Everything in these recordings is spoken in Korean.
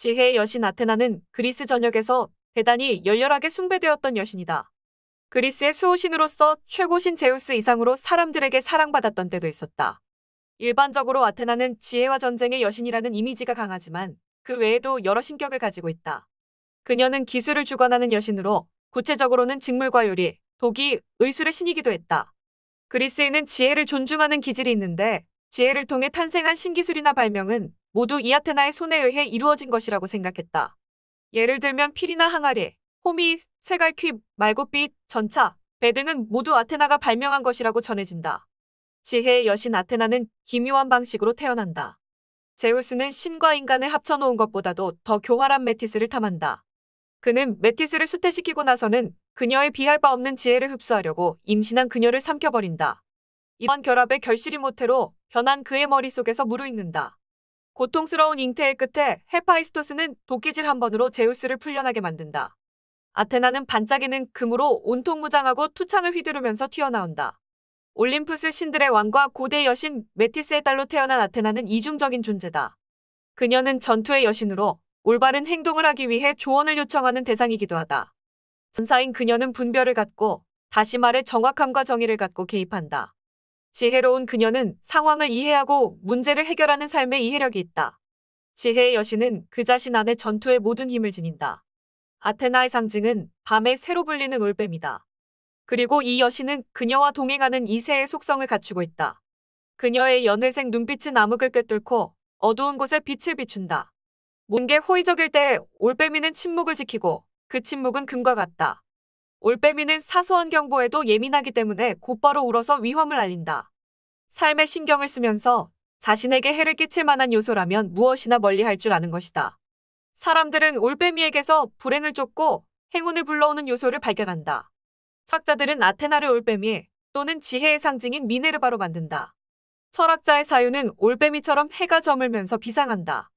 지혜의 여신 아테나는 그리스 전역에서 대단히 열렬하게 숭배되었던 여신이다. 그리스의 수호신으로서 최고신 제우스 이상으로 사람들에게 사랑받았던 때도 있었다. 일반적으로 아테나는 지혜와 전쟁의 여신이라는 이미지가 강하지만 그 외에도 여러 신격을 가지고 있다. 그녀는 기술을 주관하는 여신으로 구체적으로는 직물과 요리, 독이, 의술의 신이기도 했다. 그리스에는 지혜를 존중하는 기질이 있는데 지혜를 통해 탄생한 신기술이나 발명은 모두 이아테나의 손에 의해 이루어진 것이라고 생각했다. 예를 들면 필이나 항아리, 호미, 쇠갈퀴, 말고빛, 전차, 배 등은 모두 아테나가 발명한 것이라고 전해진다. 지혜의 여신 아테나는 기묘한 방식으로 태어난다. 제우스는 신과 인간을 합쳐놓은 것보다도 더 교활한 메티스를 탐한다. 그는 메티스를 수태시키고 나서는 그녀의 비할 바 없는 지혜를 흡수하려고 임신한 그녀를 삼켜버린다. 이러 결합의 결실이 모태로 변한 그의 머릿속에서 무르익는다. 고통스러운 잉태의 끝에 헤파이스토스는 도끼질 한 번으로 제우스를 풀려나게 만든다. 아테나는 반짝이는 금으로 온통 무장하고 투창을 휘두르면서 튀어나온다. 올림푸스 신들의 왕과 고대 여신 메티스의 딸로 태어난 아테나는 이중적인 존재다. 그녀는 전투의 여신으로 올바른 행동을 하기 위해 조언을 요청하는 대상이기도 하다. 전사인 그녀는 분별을 갖고 다시 말해 정확함과 정의를 갖고 개입한다. 지혜로운 그녀는 상황을 이해하고 문제를 해결하는 삶의 이해력이 있다. 지혜의 여신은 그 자신 안에 전투의 모든 힘을 지닌다. 아테나의 상징은 밤의 새로 불리는 올빼미다. 그리고 이 여신은 그녀와 동행하는 이세의 속성을 갖추고 있다. 그녀의 연회생 눈빛은 암흑을 꿰뚫고 어두운 곳에 빛을 비춘다. 몬게 호의적일 때 올빼미는 침묵을 지키고 그 침묵은 금과 같다. 올빼미는 사소한 경보에도 예민하기 때문에 곧바로 울어서 위험을 알린다. 삶에 신경을 쓰면서 자신에게 해를 끼칠 만한 요소라면 무엇이나 멀리할 줄 아는 것이다. 사람들은 올빼미에게서 불행을 쫓고 행운을 불러오는 요소를 발견한다. 학자들은 아테나를 올빼미 에 또는 지혜의 상징인 미네르바로 만든다. 철학자의 사유는 올빼미처럼 해가 저물면서 비상한다.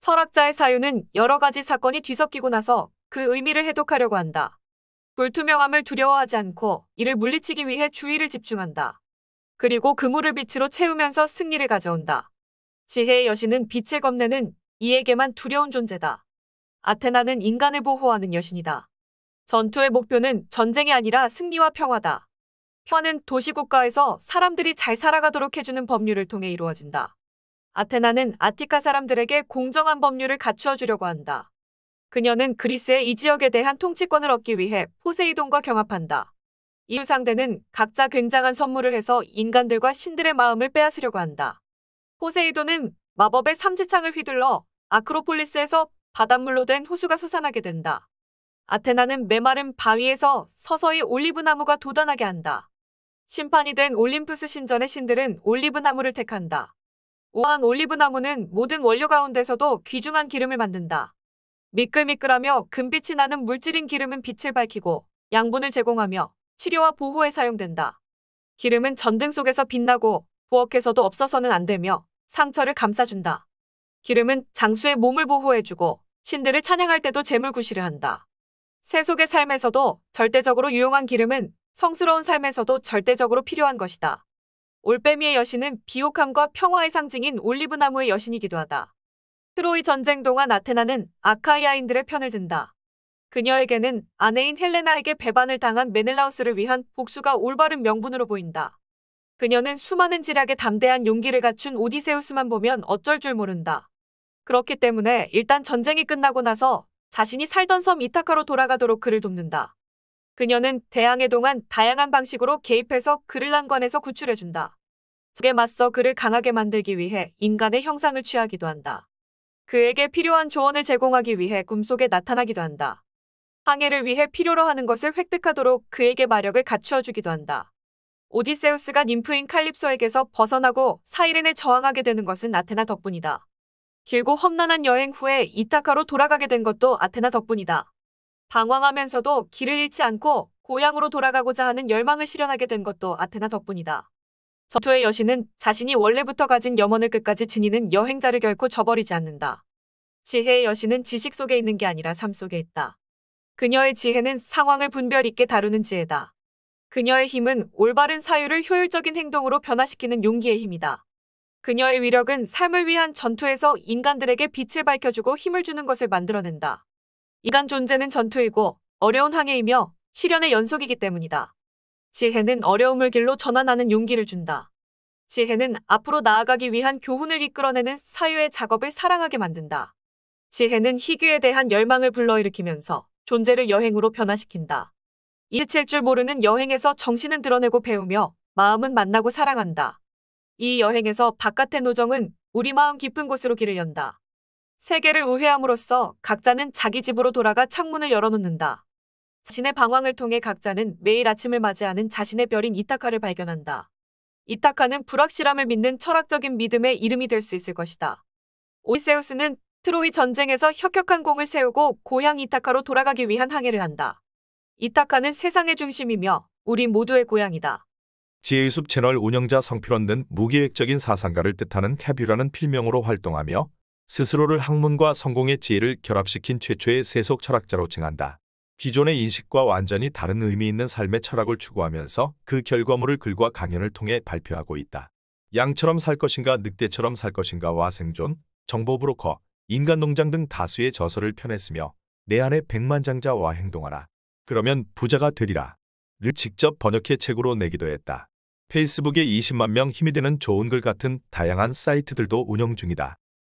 철학자의 사유는 여러 가지 사건이 뒤섞이고 나서 그 의미를 해독하려고 한다. 골투명함을 두려워하지 않고 이를 물리치기 위해 주의를 집중한다. 그리고 그물을 빛으로 채우면서 승리를 가져온다. 지혜의 여신은 빛을 겁내는 이에게만 두려운 존재다. 아테나는 인간을 보호하는 여신이다. 전투의 목표는 전쟁이 아니라 승리와 평화다. 평화는 도시국가에서 사람들이 잘 살아가도록 해주는 법률을 통해 이루어진다. 아테나는 아티카 사람들에게 공정한 법률을 갖추어 주려고 한다. 그녀는 그리스의 이 지역에 대한 통치권을 얻기 위해 포세이돈과 경합한다. 이후 상대는 각자 굉장한 선물을 해서 인간들과 신들의 마음을 빼앗으려고 한다. 포세이돈은 마법의 삼지창을 휘둘러 아크로폴리스에서 바닷물로 된 호수가 솟아나게 된다. 아테나는 메마른 바위에서 서서히 올리브나무가 돋아나게 한다. 심판이 된 올림푸스 신전의 신들은 올리브나무를 택한다. 우아한 올리브나무는 모든 원료 가운데서도 귀중한 기름을 만든다. 미끌미끌하며 금빛이 나는 물질인 기름은 빛을 밝히고 양분을 제공하며 치료와 보호에 사용된다. 기름은 전등 속에서 빛나고 부엌에서도 없어서는 안 되며 상처를 감싸준다. 기름은 장수의 몸을 보호해주고 신들을 찬양할 때도 재물구실을 한다. 세속의 삶에서도 절대적으로 유용한 기름은 성스러운 삶에서도 절대적으로 필요한 것이다. 올빼미의 여신은 비옥함과 평화의 상징인 올리브나무의 여신이기도 하다. 트로이 전쟁 동안 아테나는 아카이아인들의 편을 든다. 그녀에게는 아내인 헬레나에게 배반을 당한 메넬라우스를 위한 복수가 올바른 명분으로 보인다. 그녀는 수많은 지략에 담대한 용기를 갖춘 오디세우스만 보면 어쩔 줄 모른다. 그렇기 때문에 일단 전쟁이 끝나고 나서 자신이 살던 섬 이타카로 돌아가도록 그를 돕는다. 그녀는 대항해 동안 다양한 방식으로 개입해서 그를 난관에서 구출해준다. 적에 맞서 그를 강하게 만들기 위해 인간의 형상을 취하기도 한다. 그에게 필요한 조언을 제공하기 위해 꿈속에 나타나기도 한다. 항해를 위해 필요로 하는 것을 획득하도록 그에게 마력을 갖추어 주기도 한다. 오디세우스가 님프인 칼립소에게서 벗어나고 사이렌에 저항하게 되는 것은 아테나 덕분이다. 길고 험난한 여행 후에 이타카로 돌아가게 된 것도 아테나 덕분이다. 방황하면서도 길을 잃지 않고 고향으로 돌아가고자 하는 열망을 실현하게 된 것도 아테나 덕분이다. 전투의 여신은 자신이 원래부터 가진 염원을 끝까지 지니는 여행자를 결코 저버리지 않는다. 지혜의 여신은 지식 속에 있는 게 아니라 삶 속에 있다. 그녀의 지혜는 상황을 분별 있게 다루는 지혜다. 그녀의 힘은 올바른 사유를 효율적인 행동으로 변화시키는 용기의 힘이다. 그녀의 위력은 삶을 위한 전투에서 인간들에게 빛을 밝혀주고 힘을 주는 것을 만들어낸다. 이간 존재는 전투이고 어려운 항해이며 시련의 연속이기 때문이다. 지혜는 어려움을 길로 전환하는 용기를 준다. 지혜는 앞으로 나아가기 위한 교훈을 이끌어내는 사유의 작업을 사랑하게 만든다. 지혜는 희귀에 대한 열망을 불러일으키면서 존재를 여행으로 변화시킨다. 잊힐 줄 모르는 여행에서 정신은 드러내고 배우며 마음은 만나고 사랑한다. 이 여행에서 바깥의 노정은 우리 마음 깊은 곳으로 길을 연다. 세계를 우회함으로써 각자는 자기 집으로 돌아가 창문을 열어놓는다. 자신의 방황을 통해 각자는 매일 아침을 맞이하는 자신의 별인 이타카를 발견한다. 이타카는 불확실함을 믿는 철학적인 믿음의 이름이 될 수 있을 것이다. 오이세우스는 트로이 전쟁에서 혁혁한 공을 세우고 고향 이타카로 돌아가기 위한 항해를 한다. 이타카는 세상의 중심이며 우리 모두의 고향이다. 지혜의숲 채널 운영자 성필원은 무계획적인 사상가를 뜻하는 캐뷰라는 필명으로 활동하며 스스로를 학문과 성공의 지혜를 결합시킨 최초의 세속 철학자로 칭한다. 기존의 인식과 완전히 다른 의미 있는 삶의 철학을 추구하면서 그 결과물을 글과 강연을 통해 발표하고 있다. 양처럼 살 것인가 늑대처럼 살 것인가와 생존, 정보 브로커, 인간 농장 등 다수의 저서를 펴냈으며 내 안에 백만장자와 행동하라. 그러면 부자가 되리라. 를 직접 번역해 책으로 내기도 했다. 페이스북에 20만 명 힘이 되는 좋은 글 같은 다양한 사이트들도 운영 중이다.